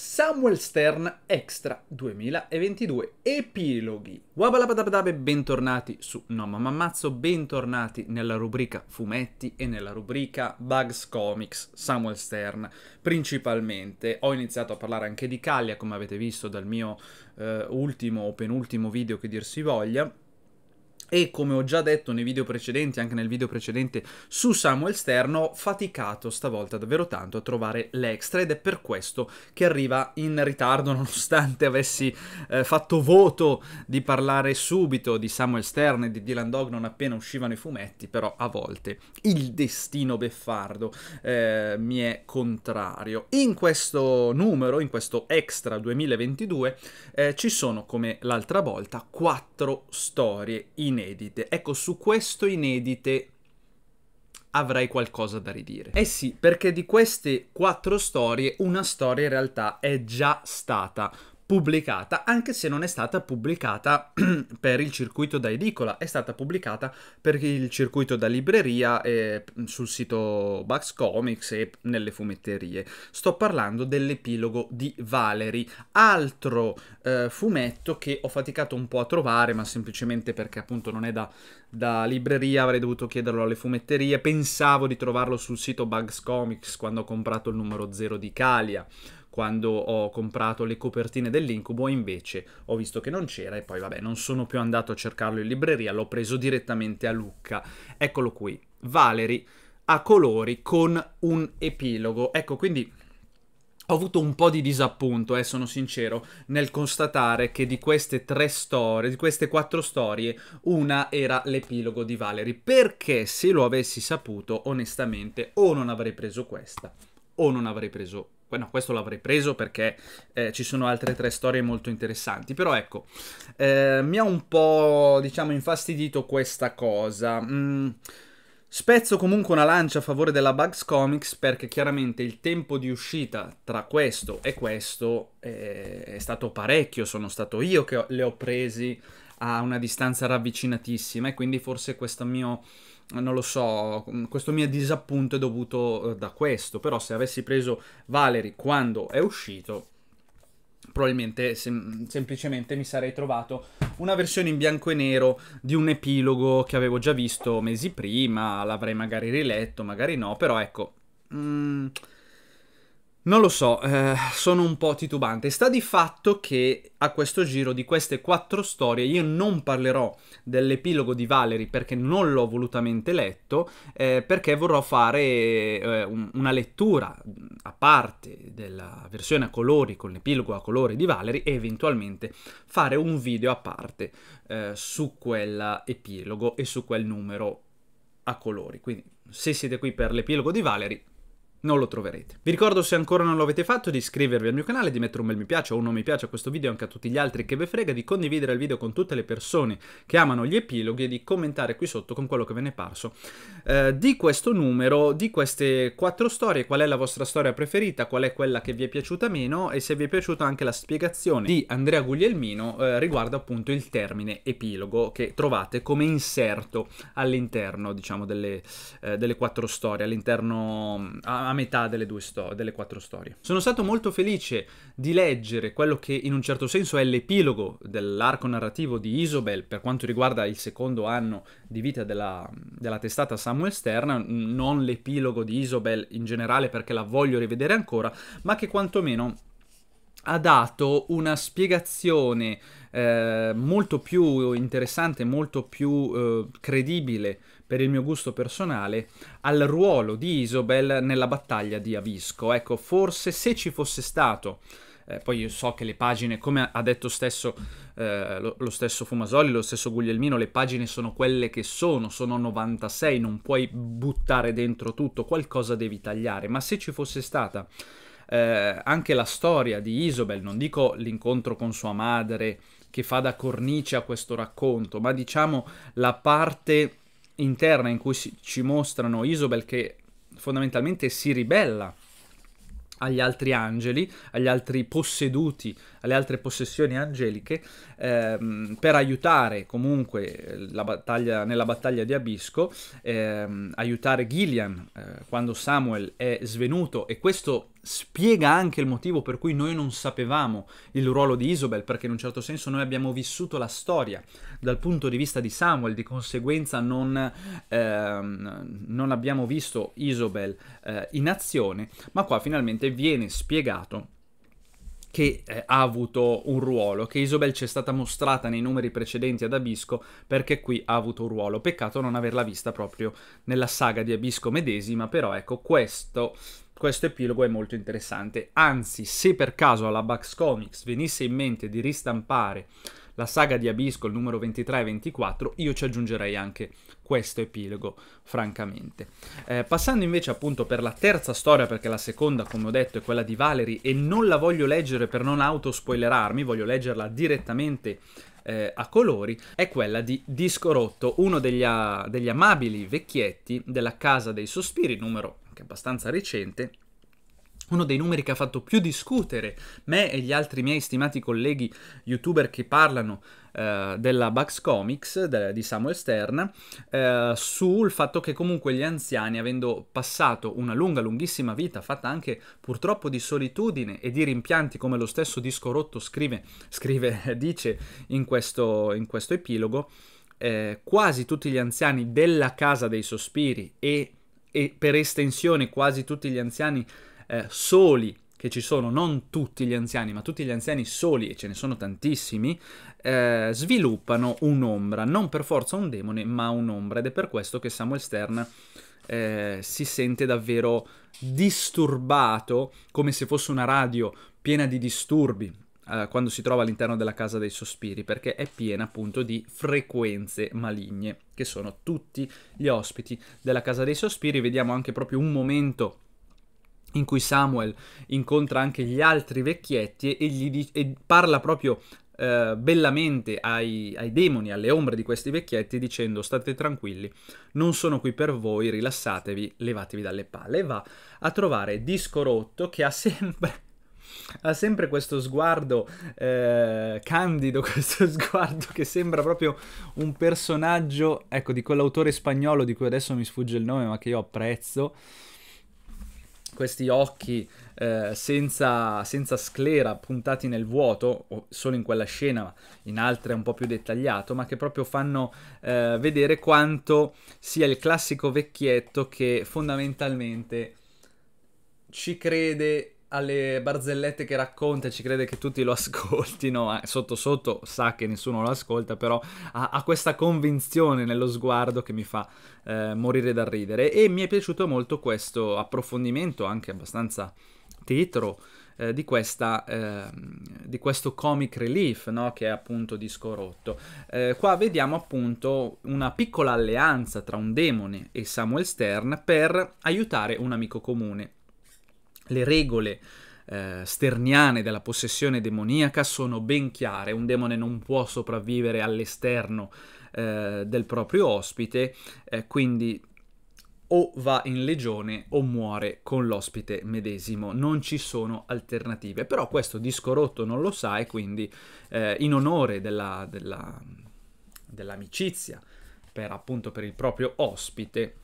Samuel Stern Extra 2022 Epiloghi. e bentornati su No Mamma Mazzo, bentornati nella rubrica fumetti e nella rubrica Bugs Comics, Samuel Stern principalmente. Ho iniziato a parlare anche di Callia, come avete visto dal mio eh, ultimo o penultimo video che dir si voglia e come ho già detto nei video precedenti, anche nel video precedente su Samuel Sterno, ho faticato stavolta davvero tanto a trovare l'extra ed è per questo che arriva in ritardo nonostante avessi eh, fatto voto di parlare subito di Samuel Stern e di Dylan Dog non appena uscivano i fumetti, però a volte il destino beffardo eh, mi è contrario. In questo numero, in questo extra 2022, eh, ci sono come l'altra volta quattro storie in inedite. Ecco, su questo inedite avrei qualcosa da ridire. Eh sì, perché di queste quattro storie, una storia in realtà è già stata pubblicata, anche se non è stata pubblicata per il circuito da edicola, è stata pubblicata per il circuito da libreria e mm, sul sito Bugs Comics e nelle fumetterie. Sto parlando dell'epilogo di Valerie, altro eh, fumetto che ho faticato un po' a trovare, ma semplicemente perché appunto non è da, da libreria, avrei dovuto chiederlo alle fumetterie, pensavo di trovarlo sul sito Bugs Comics quando ho comprato il numero 0 di Calia quando ho comprato le copertine dell'incubo, invece ho visto che non c'era e poi vabbè non sono più andato a cercarlo in libreria, l'ho preso direttamente a Lucca. Eccolo qui, Valerie a colori con un epilogo. Ecco, quindi ho avuto un po' di disappunto, eh, sono sincero, nel constatare che di queste tre storie, di queste quattro storie, una era l'epilogo di Valerie, perché se lo avessi saputo, onestamente, o non avrei preso questa, o non avrei preso no, questo l'avrei preso perché eh, ci sono altre tre storie molto interessanti. Però ecco, eh, mi ha un po', diciamo, infastidito questa cosa. Mm, spezzo comunque una lancia a favore della Bugs Comics perché chiaramente il tempo di uscita tra questo e questo eh, è stato parecchio. Sono stato io che le ho presi a una distanza ravvicinatissima e quindi forse questo mio non lo so, mm, questo mio disappunto è dovuto eh, da questo, però se avessi preso Valery quando è uscito probabilmente sem- semplicemente mi sarei trovato una versione in bianco e nero di un epilogo che avevo già visto mesi prima, l'avrei magari riletto, magari no, però ecco... Mm, non lo so, eh, sono un po' titubante. Sta di fatto che a questo giro di queste quattro storie io non parlerò dell'epilogo di Valerie perché non l'ho volutamente letto, eh, perché vorrò fare eh, un, una lettura a parte della versione a colori con l'epilogo a colori di Valerie e eventualmente fare un video a parte eh, su quell'epilogo e su quel numero a colori. Quindi se siete qui per l'epilogo di Valerie non lo troverete. Vi ricordo se ancora non lo avete fatto di iscrivervi al mio canale, di mettere un bel mi piace o un non mi piace a questo video e anche a tutti gli altri che ve frega, di condividere il video con tutte le persone che amano gli epiloghi e di commentare qui sotto con quello che ve ne è parso eh, di questo numero, di queste quattro storie, qual è la vostra storia preferita, qual è quella che vi è piaciuta meno e se vi è piaciuta anche la spiegazione di Andrea Guglielmino eh, riguardo appunto il termine epilogo che trovate come inserto all'interno diciamo delle, eh, delle quattro storie, all'interno a metà delle, due sto- delle quattro storie. Sono stato molto felice di leggere quello che in un certo senso è l'epilogo dell'arco narrativo di Isobel per quanto riguarda il secondo anno di vita della, della testata Samuel Stern, non l'epilogo di Isobel in generale perché la voglio rivedere ancora, ma che quantomeno ha dato una spiegazione eh, molto più interessante, molto più eh, credibile per il mio gusto personale, al ruolo di Isobel nella battaglia di Avisco. Ecco, forse se ci fosse stato eh, poi io so che le pagine, come ha detto stesso, eh, lo, lo, stesso Fumasoli, lo stesso Guglielmino, le pagine sono quelle che sono, sono 96, non puoi buttare dentro tutto, qualcosa devi tagliare, ma se ci fosse stata eh, anche la storia di Isobel, non dico l'incontro con sua madre che fa da cornice a questo racconto, ma diciamo la parte interna in cui si, ci mostrano Isobel che fondamentalmente si ribella agli altri angeli, agli altri posseduti, alle altre possessioni angeliche, ehm, per aiutare comunque battaglia, nella battaglia di Abisco, ehm, aiutare Gillian eh, quando Samuel è svenuto e questo spiega anche il motivo per cui noi non sapevamo il ruolo di Isabel, perché in un certo senso noi abbiamo vissuto la storia dal punto di vista di Samuel, di conseguenza non, ehm, non abbiamo visto Isabel eh, in azione, ma qua finalmente viene spiegato che eh, ha avuto un ruolo, che Isabel ci è stata mostrata nei numeri precedenti ad Abisco perché qui ha avuto un ruolo. Peccato non averla vista proprio nella saga di Abisco medesima, però ecco questo questo epilogo è molto interessante. Anzi, se per caso alla Bugs Comics venisse in mente di ristampare la saga di Abisco, il numero 23 e 24, io ci aggiungerei anche questo epilogo, francamente. Eh, passando invece appunto per la terza storia, perché la seconda, come ho detto, è quella di Valerie, e non la voglio leggere per non autospoilerarmi, voglio leggerla direttamente eh, a colori, è quella di Disco Rotto, uno degli, a- degli amabili vecchietti della Casa dei Sospiri, numero anche abbastanza recente, uno dei numeri che ha fatto più discutere me e gli altri miei stimati colleghi youtuber che parlano eh, della Bugs Comics de- di Samuel Stern eh, sul fatto che comunque gli anziani avendo passato una lunga lunghissima vita fatta anche purtroppo di solitudine e di rimpianti come lo stesso disco rotto scrive, scrive dice in questo, in questo epilogo eh, quasi tutti gli anziani della Casa dei Sospiri e e per estensione quasi tutti gli anziani eh, soli che ci sono, non tutti gli anziani, ma tutti gli anziani soli, e ce ne sono tantissimi, eh, sviluppano un'ombra, non per forza un demone, ma un'ombra, ed è per questo che Samuel Stern eh, si sente davvero disturbato, come se fosse una radio piena di disturbi, eh, quando si trova all'interno della casa dei sospiri, perché è piena appunto di frequenze maligne, che sono tutti gli ospiti della casa dei sospiri. Vediamo anche proprio un momento in cui Samuel incontra anche gli altri vecchietti e, gli, e parla proprio eh, bellamente ai, ai, demoni, alle ombre di questi vecchietti, dicendo state tranquilli, non sono qui per voi, rilassatevi, levatevi dalle palle. E va a trovare Disco Rotto che ha sempre ha sempre questo sguardo eh, candido, questo sguardo che sembra proprio un personaggio, ecco, di quell'autore spagnolo di cui adesso mi sfugge il nome, ma che io apprezzo. Questi occhi eh, senza, senza, sclera, puntati nel vuoto, o solo in quella scena, ma in altre è un po' più dettagliato, ma che proprio fanno eh, vedere quanto sia il classico vecchietto che fondamentalmente ci crede alle barzellette che racconta ci crede che tutti lo ascoltino, sotto sotto sa che nessuno lo ascolta, però ha, ha questa convinzione nello sguardo che mi fa eh, morire dal ridere e mi è piaciuto molto questo approfondimento, anche abbastanza tetro, eh, di, questa, eh, di, questo comic relief no? che è appunto disco rotto. Eh, qua vediamo appunto una piccola alleanza tra un demone e Samuel Stern per aiutare un amico comune le regole eh, sterniane della possessione demoniaca sono ben chiare, un demone non può sopravvivere all'esterno eh, del proprio ospite, eh, quindi o va in legione o muore con l'ospite medesimo, non ci sono alternative. Però questo disco rotto non lo sa e quindi eh, in onore della, della, dell'amicizia per appunto per il proprio ospite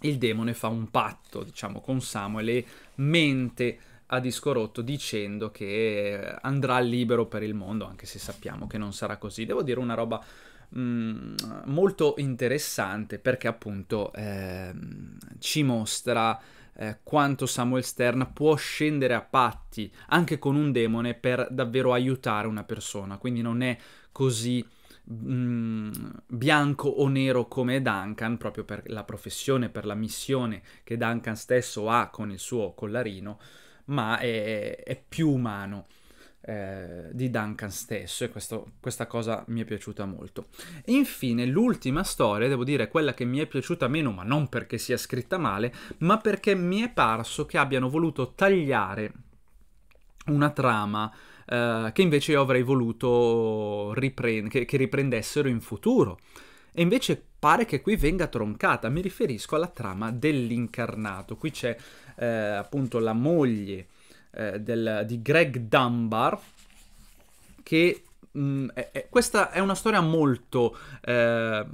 il demone fa un patto, diciamo, con Samuel e mente a disco rotto dicendo che andrà libero per il mondo, anche se sappiamo che non sarà così. Devo dire una roba mh, mm, molto interessante perché appunto eh, ci mostra eh, quanto Samuel Stern può scendere a patti anche con un demone per davvero aiutare una persona, quindi non è così Mm, bianco o nero come Duncan, proprio per la professione, per la missione che Duncan stesso ha con il suo collarino, ma è, è più umano eh, di Duncan stesso e questo, questa cosa mi è piaciuta molto. E infine l'ultima storia, devo dire quella che mi è piaciuta meno, ma non perché sia scritta male, ma perché mi è parso che abbiano voluto tagliare una trama eh, che invece io avrei voluto riprend- che, che riprendessero in futuro. E invece pare che qui venga troncata, mi riferisco alla trama dell'incarnato. Qui c'è eh, appunto la moglie eh, del, di Greg Dunbar che mh, mm, è, è, questa è una storia molto... Eh,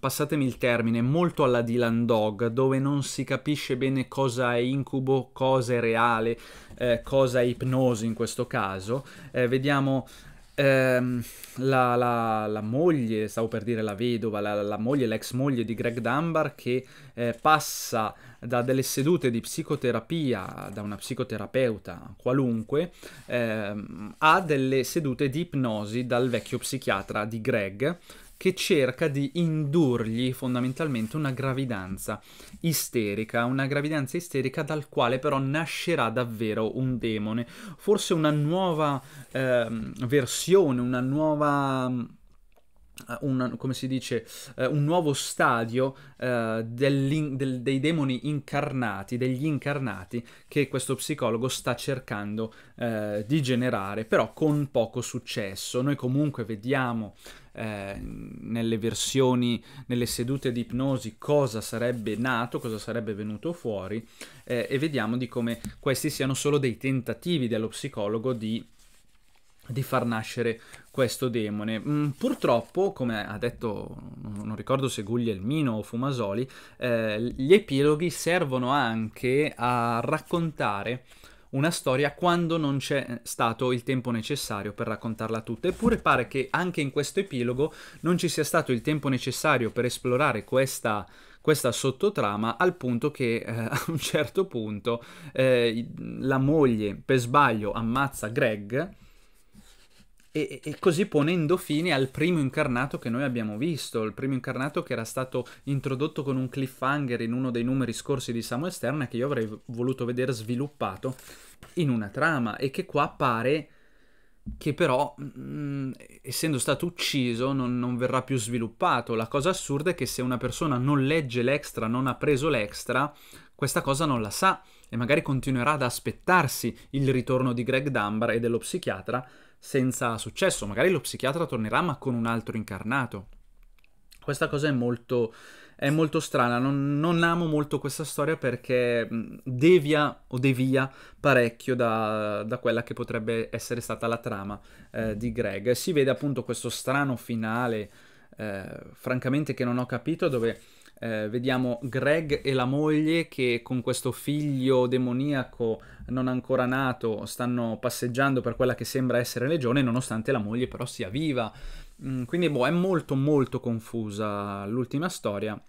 passatemi il termine, molto alla Dylan Dog, dove non si capisce bene cosa è incubo, cosa è reale, eh, cosa è ipnosi in questo caso. Eh, vediamo ehm, la, la, la, moglie, stavo per dire la vedova, la, la moglie, l'ex moglie di Greg Dunbar che eh, passa da delle sedute di psicoterapia, da una psicoterapeuta qualunque, ehm, a delle sedute di ipnosi dal vecchio psichiatra di Greg che cerca di indurgli fondamentalmente una gravidanza isterica, una gravidanza isterica dal quale però nascerà davvero un demone, forse una nuova eh, versione, una nuova eh, un, come si dice, eh, un nuovo stadio eh, del, dei demoni incarnati, degli incarnati che questo psicologo sta cercando eh, di generare, però con poco successo. Noi comunque vediamo eh, nelle versioni, nelle sedute di ipnosi cosa sarebbe nato, cosa sarebbe venuto fuori eh, e vediamo di come questi siano solo dei tentativi dello psicologo di di far nascere questo demone. Mm, purtroppo, come ha detto, non ricordo se Guglielmino o Fumasoli, eh, gli epiloghi servono anche a raccontare una storia quando non c'è stato il tempo necessario per raccontarla tutta. Eppure pare che anche in questo epilogo non ci sia stato il tempo necessario per esplorare questa, questa sottotrama al punto che eh, a un certo punto eh, la moglie per sbaglio ammazza Greg e, e, così ponendo fine al primo incarnato che noi abbiamo visto, il primo incarnato che era stato introdotto con un cliffhanger in uno dei numeri scorsi di Samuel Stern e che io avrei voluto vedere sviluppato in una trama e che qua pare che però, mh, mm, essendo stato ucciso, non, non, verrà più sviluppato. La cosa assurda è che se una persona non legge l'extra, non ha preso l'extra, questa cosa non la sa e magari continuerà ad aspettarsi il ritorno di Greg Dunbar e dello psichiatra senza successo, magari lo psichiatra tornerà ma con un altro incarnato. Questa cosa è molto, è molto strana, non, non, amo molto questa storia perché mm, devia o devia parecchio da, da quella che potrebbe essere stata la trama eh, di Greg. Si vede appunto questo strano finale, eh, francamente che non ho capito, dove eh, vediamo Greg e la moglie che con questo figlio demoniaco non ancora nato stanno passeggiando per quella che sembra essere legione, nonostante la moglie però sia viva. Mm, quindi boh, è molto molto confusa l'ultima storia.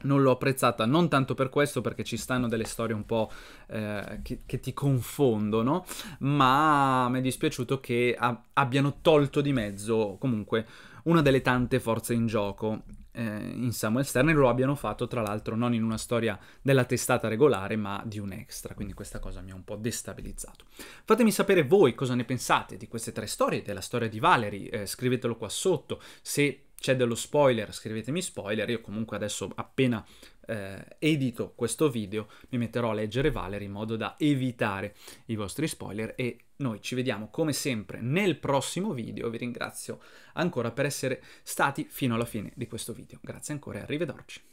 Non l'ho apprezzata, non tanto per questo, perché ci stanno delle storie un po' eh, che, che, ti confondono, ma mi è dispiaciuto che a- abbiano tolto di mezzo comunque una delle tante forze in gioco eh, in Samuel Stern e lo abbiano fatto tra l'altro non in una storia della testata regolare ma di un extra, quindi questa cosa mi ha un po' destabilizzato. Fatemi sapere voi cosa ne pensate di queste tre storie, della storia di Valerie, eh, scrivetelo qua sotto, se c'è dello spoiler scrivetemi spoiler, io comunque adesso appena eh, edito questo video mi metterò a leggere Valerie in modo da evitare i vostri spoiler e noi ci vediamo come sempre nel prossimo video. Vi ringrazio ancora per essere stati fino alla fine di questo video. Grazie ancora e arrivederci.